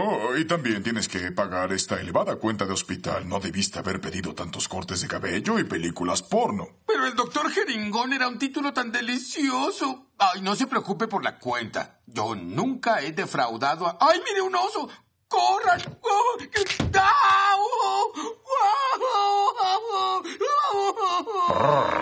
Oh, y también tienes que pagar esta elevada cuenta de hospital. No debiste haber pedido tantos cortes de cabello y películas porno. Pero el doctor Jeringón era un título tan delicioso. Ay, no se preocupe por la cuenta. Yo nunca he defraudado a... ¡Ay, mire un oso! ¡Corran! ¡Oh, ¡Oh! ¡Oh! ¡Oh! oh, oh